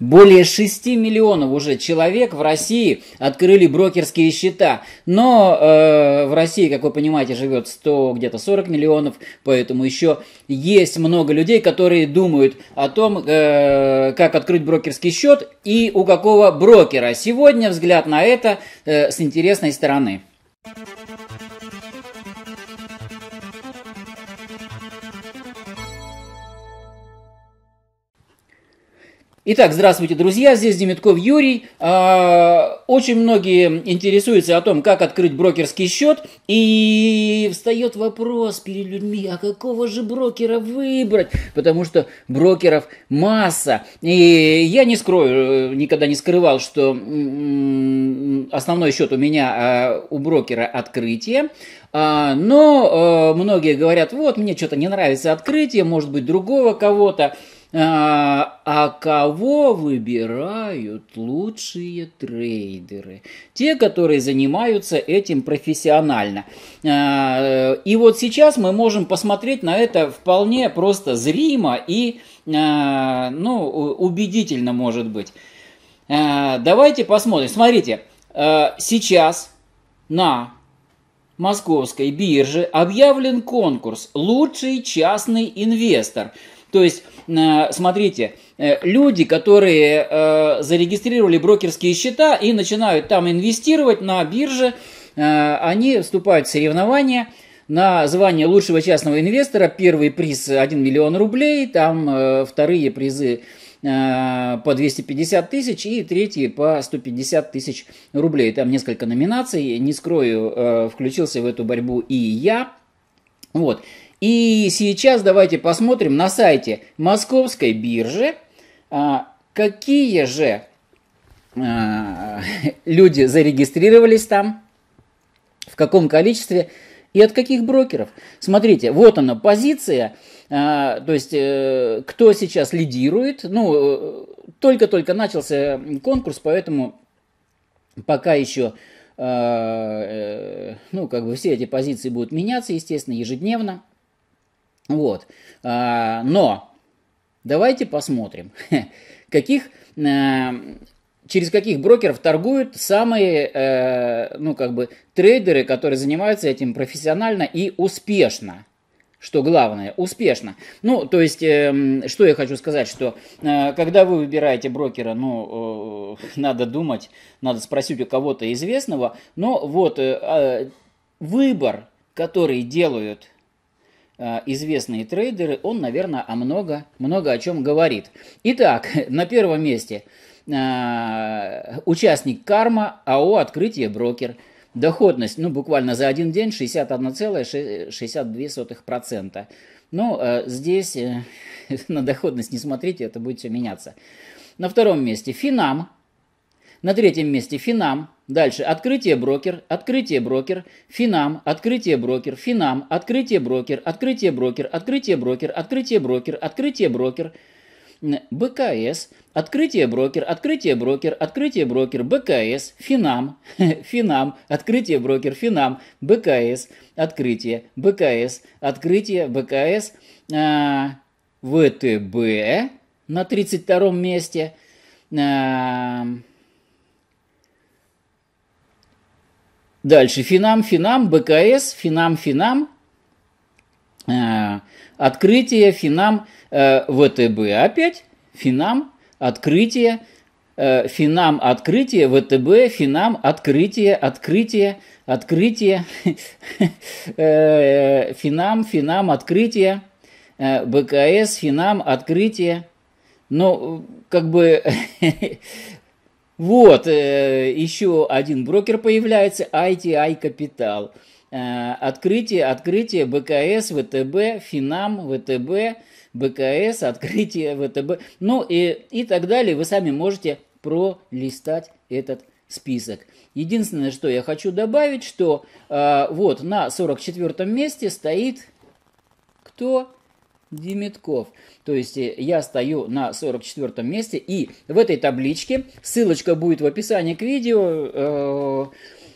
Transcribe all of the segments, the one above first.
Более 6 миллионов уже человек в России открыли брокерские счета, но э, в России, как вы понимаете, живет 100, где-то 40 миллионов, поэтому еще есть много людей, которые думают о том, э, как открыть брокерский счет и у какого брокера. Сегодня взгляд на это э, с интересной стороны. Итак, здравствуйте, друзья, здесь Демитков Юрий. А, очень многие интересуются о том, как открыть брокерский счет, и встает вопрос перед людьми, а какого же брокера выбрать, потому что брокеров масса. И я не скрою, никогда не скрывал, что основной счет у меня а, у брокера открытие, а, но многие говорят, вот, мне что-то не нравится открытие, может быть, другого кого-то. А, а, кого выбирают лучшие трейдеры? Те, которые занимаются этим профессионально. А, и вот сейчас мы можем посмотреть на это вполне просто зримо и а, ну, убедительно, может быть. давайте посмотрим. Смотрите, сейчас на московской бирже объявлен конкурс «Лучший частный инвестор». То есть, э, смотрите, э, люди, которые э, зарегистрировали брокерские счета и начинают там инвестировать на бирже, они вступают в соревнования на звание лучшего частного инвестора. Первый приз 1 миллион рублей, там вторые призы по 250 тысяч и третий по 150 тысяч рублей. Там несколько номинаций, не скрою, включился в эту борьбу и я. Вот. И сейчас давайте посмотрим на сайте Московской биржи, а, какие же а, люди зарегистрировались там, в каком количестве и от каких брокеров. Смотрите, вот она позиция, а, то есть э, кто сейчас лидирует. Ну, э, только-только начался конкурс, поэтому пока еще, э, ну, как бы все эти позиции будут меняться, естественно, ежедневно. Вот. А, но давайте посмотрим, каких, э, через каких брокеров торгуют самые, э, ну, как бы, трейдеры, которые занимаются этим профессионально и успешно что главное, успешно. Ну, то есть, э, что я хочу сказать, что э, когда вы выбираете брокера, ну, э, надо думать, надо спросить у кого-то известного, но вот э, а, выбор, который делают Э, известные трейдеры, он, наверное, о много, много о чем говорит. Итак, на первом месте э, участник карма АО «Открытие брокер». Доходность, ну, буквально за один день 61,62%. Но ну, э, здесь на доходность не смотрите, это будет все меняться. На втором месте «Финам» На третьем месте Финам. Дальше открытие брокер, открытие брокер, Финам, открытие брокер, Финам, открытие брокер, открытие брокер, открытие брокер, открытие брокер, открытие брокер. БКС, открытие брокер, открытие брокер, открытие брокер, БКС, Финам, Финам, открытие брокер, Финам, БКС, открытие, БКС, открытие, БКС, ВТБ на 32 месте. Дальше Финам, Финам, БКС, Финам, Финам, э, открытие, Финам, э, ВТБ опять, Финам, открытие, э, Финам, открытие, ВТБ, Финам, открытие, открытие, открытие, э, Финам, Финам, открытие, э, БКС, Финам, открытие. Ну, как бы Вот, э, еще один брокер появляется, ITI Capital. Э, открытие, открытие БКС, ВТБ, Финам, ВТБ, БКС, открытие ВТБ. Ну и, и так далее. Вы сами можете пролистать этот список. Единственное, что я хочу добавить, что э, вот на 44 месте стоит кто? Демитков. То есть э, я стою на 44 месте, и в этой табличке, ссылочка будет в описании к видео, э,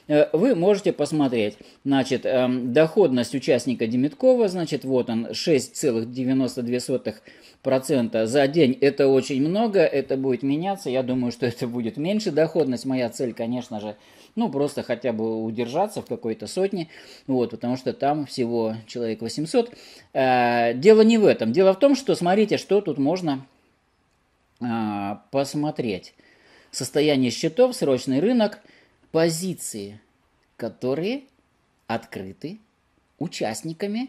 э, вы можете посмотреть. Значит, эм, доходность участника Демиткова, значит, вот он, 6,92% за день. Это очень много, это будет меняться. Я думаю, что это будет меньше доходность. Моя цель, конечно же, ну, просто хотя бы удержаться в какой-то сотне, вот, потому что там всего человек 800. Э, дело не в этом. Дело в том, что смотрите, что тут можно э, посмотреть. Состояние счетов, срочный рынок, позиции, которые открыты участниками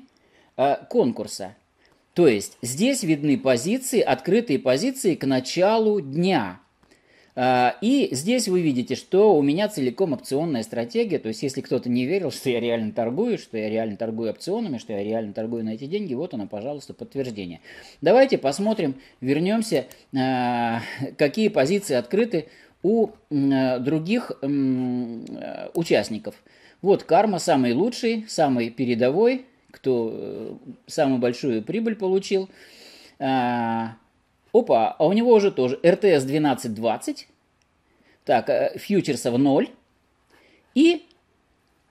э, конкурса. То есть здесь видны позиции, открытые позиции к началу дня. А, и здесь вы видите, что у меня целиком опционная стратегия, то есть если кто-то не верил, что я реально торгую, что я реально торгую опционами, что я реально торгую на эти деньги, вот оно, пожалуйста, подтверждение. Давайте посмотрим, вернемся, а, какие позиции открыты у а, других участников. Вот карма самый лучший, самый передовой, кто э, самую большую прибыль получил. Опа, а у него уже тоже РТС 1220. Так, э, фьючерсов 0. И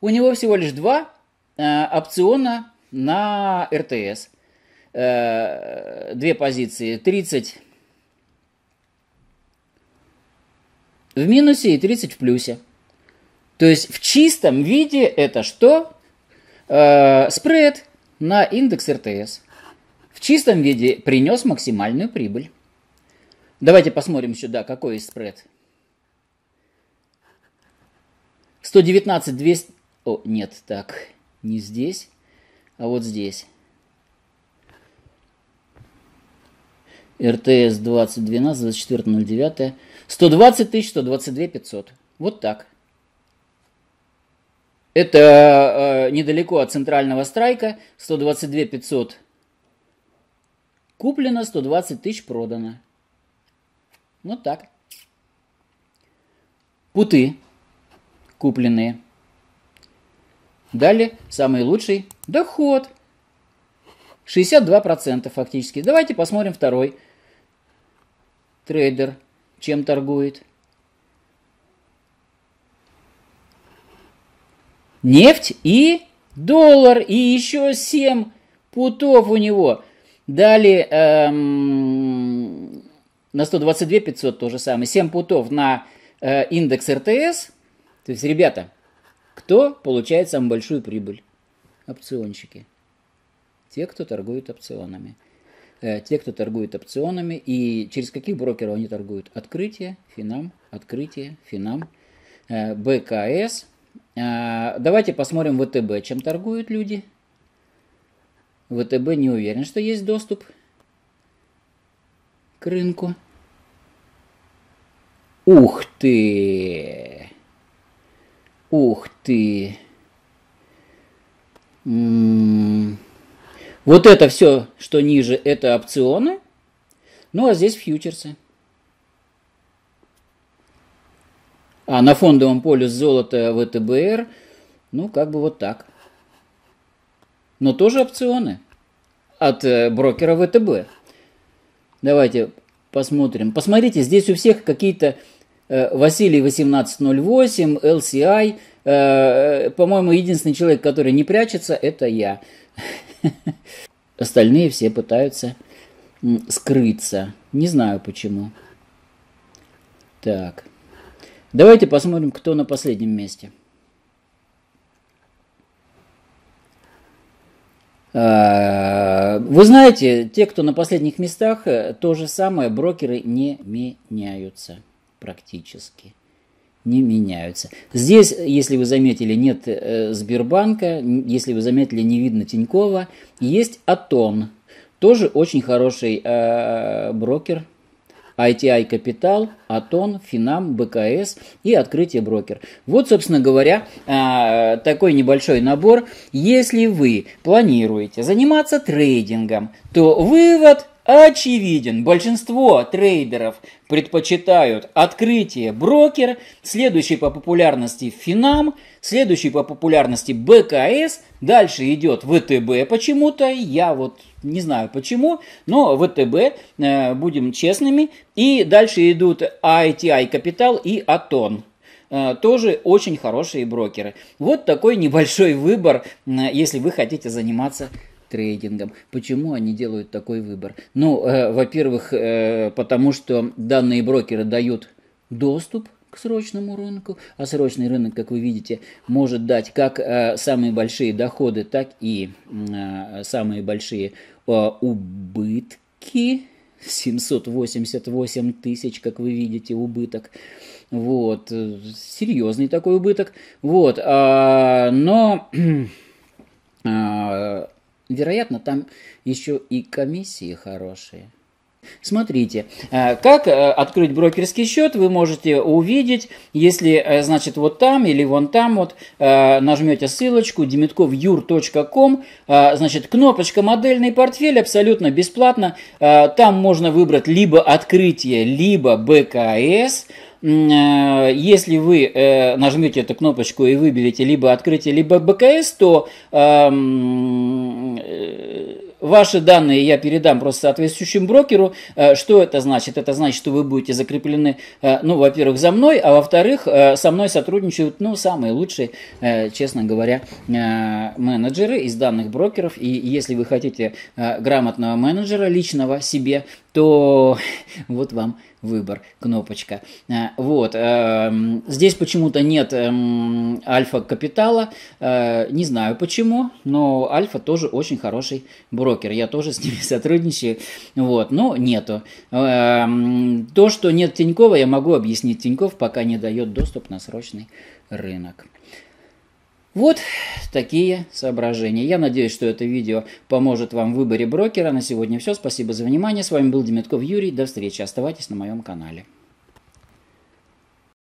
у него всего лишь два э, опциона на РТС. Э, две позиции. 30 в минусе и 30 в плюсе. То есть в чистом виде это что? Э, спред на индекс РТС в чистом виде принес максимальную прибыль. Давайте посмотрим сюда, какой есть спред. 119 200... О, нет, так, не здесь, а вот здесь. РТС 2012, 24.09. 120 тысяч, 122 500. Вот так. Это э, недалеко от центрального страйка. 122 500 Куплено 120 тысяч, продано. Вот так. Путы купленные. Далее самый лучший доход. 62% фактически. Давайте посмотрим второй трейдер, чем торгует. Нефть и доллар. И еще 7 путов у него. Далее эм, на 122 500 то же самое. 7 путов на э, индекс РТС. То есть, ребята, кто получает самую большую прибыль? Опционщики. Те, кто торгует опционами. Э, те, кто торгует опционами. И через каких брокеров они торгуют? Открытие, Финам, Открытие, Финам, э, БКС. Э, давайте посмотрим ВТБ, чем торгуют люди. ВТБ не уверен, что есть доступ к рынку. Ух ты! Ух ты! М -м -м. Вот это все, что ниже, это опционы. Ну а здесь фьючерсы. А на фондовом поле золото ВТБР, ну как бы вот так но тоже опционы от э, брокера ВТБ. Давайте посмотрим. Посмотрите, здесь у всех какие-то э, Василий 1808, LCI. Э, по-моему, единственный человек, который не прячется, это я. Остальные все пытаются скрыться. Не знаю почему. Так. Давайте посмотрим, кто на последнем месте. Э, вы знаете, те, кто на последних местах, э, то же самое, брокеры не меняются практически. Не меняются. Здесь, если вы заметили, нет э, Сбербанка, если вы заметили, не видно Тинькова, есть Атон. Тоже очень хороший брокер, ITI Capital, Атон, Финам, БКС и Открытие Брокер. Вот, собственно говоря, а, такой небольшой набор. Если вы планируете заниматься трейдингом, то вывод – Очевиден, большинство трейдеров предпочитают открытие брокер, следующий по популярности Финам, следующий по популярности БКС, дальше идет ВТБ почему-то, я вот не знаю почему, но ВТБ, э, будем честными, и дальше идут ITI Капитал и Атон э, тоже очень хорошие брокеры. Вот такой небольшой выбор, э, если вы хотите заниматься трейдингом. Почему они делают такой выбор? Ну, э, во-первых, э, потому что данные брокеры дают доступ к срочному рынку, а срочный рынок, как вы видите, может дать как э, самые большие доходы, так и э, самые большие э, убытки. 788 тысяч, как вы видите, убыток. Вот, э, серьезный такой убыток. Вот, а, но а, Вероятно, там еще и комиссии хорошие. Смотрите, э, как э, открыть брокерский счет, вы можете увидеть, если, э, значит, вот там или вон там вот нажмете ссылочку demitkovyur.com, значит, кнопочка «Модельный портфель» абсолютно бесплатно. Там можно выбрать либо открытие, либо БКС – Э, если вы э, нажмете эту кнопочку и выберете либо открытие, либо БКС, то эм, э, ваши данные я передам просто соответствующему брокеру. Что это значит? Это значит, что вы будете закреплены, ну, во-первых, за мной, а во-вторых, со мной сотрудничают, ну, самые лучшие, честно говоря, менеджеры из данных брокеров. И если вы хотите грамотного менеджера личного себе, то вот вам выбор, кнопочка. А, вот, эм, здесь почему-то нет эм, альфа-капитала, э, не знаю почему, но альфа тоже очень хороший брокер, я тоже с ними сотрудничаю, вот, но нету. Эм, то, что нет Тинькова, я могу объяснить, Тиньков пока не дает доступ на срочный рынок. Вот такие соображения. Я надеюсь, что это видео поможет вам в выборе брокера. На сегодня все. Спасибо за внимание. С вами был Демятков Юрий. До встречи. Оставайтесь на моем канале.